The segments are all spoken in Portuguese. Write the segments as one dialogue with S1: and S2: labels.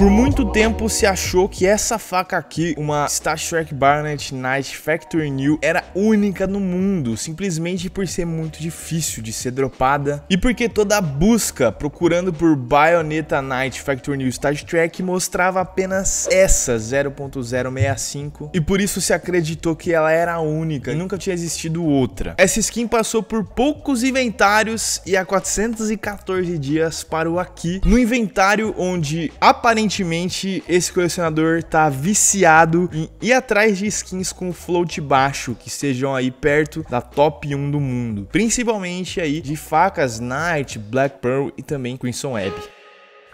S1: Por muito tempo se achou que essa faca aqui, uma Star Trek Barnett Night Factory New, era única no mundo, simplesmente por ser muito difícil de ser dropada e porque toda a busca procurando por Bayonetta Night Factory New Star Trek mostrava apenas essa 0.065 e por isso se acreditou que ela era a única e nunca tinha existido outra. Essa skin passou por poucos inventários e há 414 dias parou aqui no inventário onde aparentemente Aparentemente, esse colecionador tá viciado em ir atrás de skins com float baixo, que sejam aí perto da top 1 do mundo. Principalmente aí de facas Knight, Black Pearl e também Crimson Web.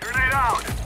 S1: Turn it out.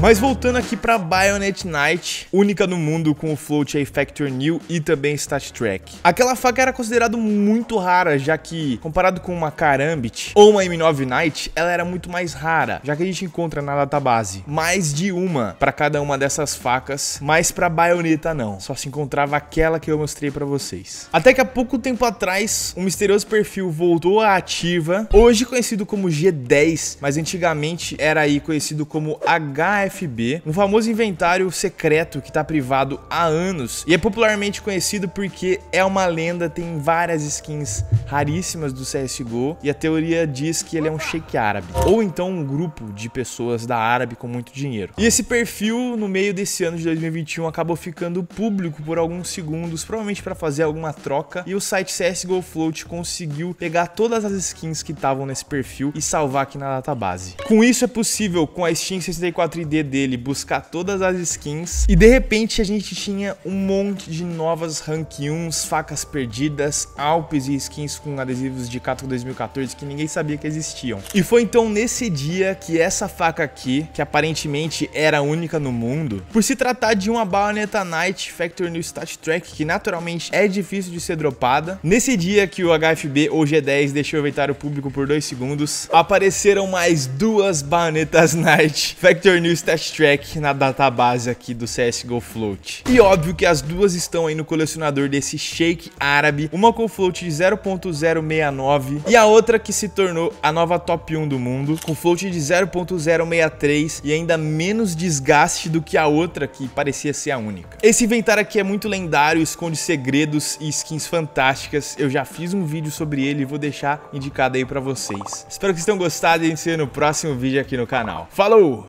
S1: Mas voltando aqui para Bayonet Knight, única no mundo com o Float A-Factor New e também Stat Track. Aquela faca era considerada muito rara, já que, comparado com uma Karambit ou uma M9 Knight, ela era muito mais rara, já que a gente encontra na database mais de uma para cada uma dessas facas, mas para baioneta não, só se encontrava aquela que eu mostrei para vocês. Até que há pouco tempo atrás, um misterioso perfil voltou à ativa, hoje conhecido como G10, mas antigamente era aí conhecido como HF AFB, um famoso inventário secreto que está privado há anos e é popularmente conhecido porque é uma lenda, tem várias skins raríssimas do CSGO e a teoria diz que ele é um sheik árabe, ou então um grupo de pessoas da árabe com muito dinheiro. E esse perfil, no meio desse ano de 2021, acabou ficando público por alguns segundos, provavelmente para fazer alguma troca, e o site CSGO Float conseguiu pegar todas as skins que estavam nesse perfil e salvar aqui na database. Com isso, é possível, com a Steam 64ID dele, buscar todas as skins. E de repente a gente tinha um monte de novas rank 1s, facas perdidas, alpes e skins com adesivos de Cato 2014 que ninguém sabia que existiam. E foi então nesse dia que essa faca aqui, que aparentemente era única no mundo, por se tratar de uma Bayonetta Knight Factor New Stat Track, que naturalmente é difícil de ser dropada, nesse dia que o HFB ou G10 deixou evitar o público por dois segundos, apareceram mais duas Bayonetas Knight Factor New Stat stat track na database aqui do CSGO Float. E óbvio que as duas estão aí no colecionador desse Shake árabe, uma com float de 0.069 e a outra que se tornou a nova top 1 do mundo, com float de 0.063 e ainda menos desgaste do que a outra que parecia ser a única. Esse inventário aqui é muito lendário, esconde segredos e skins fantásticas. Eu já fiz um vídeo sobre ele e vou deixar indicado aí para vocês. Espero que vocês tenham gostado e a gente se vê no próximo vídeo aqui no canal. Falou!